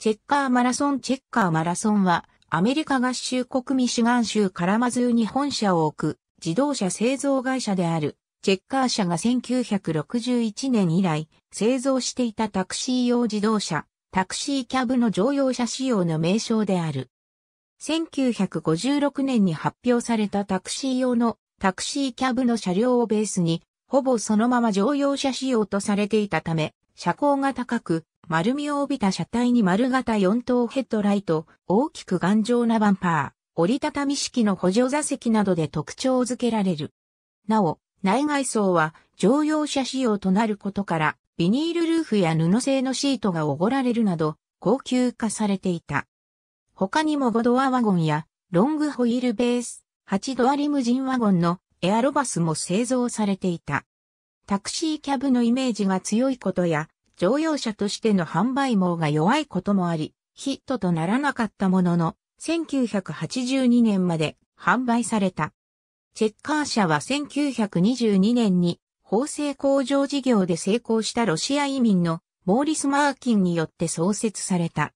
チェッカーマラソンチェッカーマラソンは、アメリカ合衆国ミシガン州カラマズーに本社を置く自動車製造会社であるチェッカー社が1961年以来製造していたタクシー用自動車、タクシーキャブの乗用車仕様の名称である。1956年に発表されたタクシー用のタクシーキャブの車両をベースに、ほぼそのまま乗用車仕様とされていたため、車高が高く、丸みを帯びた車体に丸型4等ヘッドライト、大きく頑丈なバンパー、折りたたみ式の補助座席などで特徴づけられる。なお、内外装は乗用車仕様となることから、ビニールルーフや布製のシートがおごられるなど、高級化されていた。他にも5ドアワゴンや、ロングホイールベース、8ドアリムジンワゴンのエアロバスも製造されていた。タクシーキャブのイメージが強いことや、乗用車としての販売網が弱いこともあり、ヒットとならなかったものの、1982年まで販売された。チェッカー車は1922年に縫製工場事業で成功したロシア移民のモーリス・マーキンによって創設された。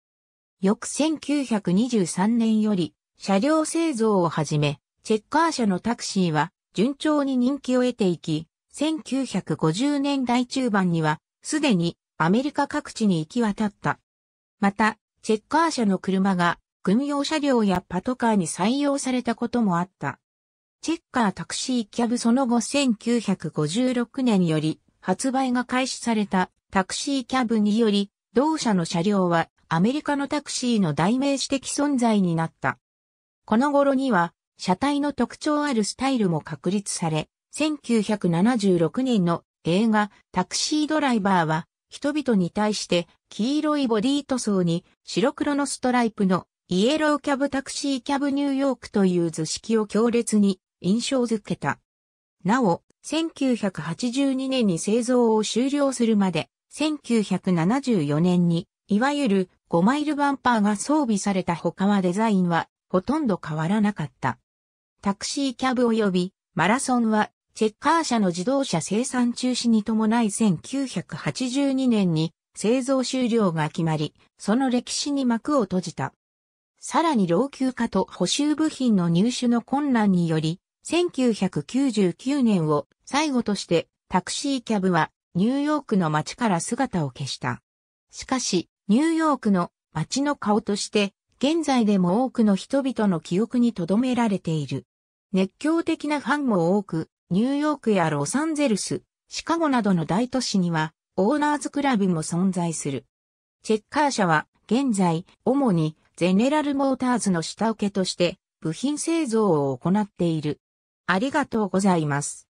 翌1923年より車両製造をはじめ、チェッカー車のタクシーは順調に人気を得ていき、1950年代中盤には、すでにアメリカ各地に行き渡った。また、チェッカー車の車が軍用車両やパトカーに採用されたこともあった。チェッカータクシーキャブその後1956年より発売が開始されたタクシーキャブにより同社の車両はアメリカのタクシーの代名詞的存在になった。この頃には車体の特徴あるスタイルも確立され、1976年の映画タクシードライバーは人々に対して黄色いボディ塗装に白黒のストライプのイエローキャブタクシーキャブニューヨークという図式を強烈に印象づけた。なお、1982年に製造を終了するまで、1974年に、いわゆる5マイルバンパーが装備された他はデザインはほとんど変わらなかった。タクシーキャブ及びマラソンはチェッカー社の自動車生産中止に伴い1982年に製造終了が決まり、その歴史に幕を閉じた。さらに老朽化と補修部品の入手の困難により、1999年を最後としてタクシーキャブはニューヨークの街から姿を消した。しかし、ニューヨークの街の顔として、現在でも多くの人々の記憶に留められている。熱狂的なファンも多く、ニューヨークやロサンゼルス、シカゴなどの大都市には、オーナーズクラブも存在する。チェッカー社は、現在、主に、ゼネラルモーターズの下請けとして、部品製造を行っている。ありがとうございます。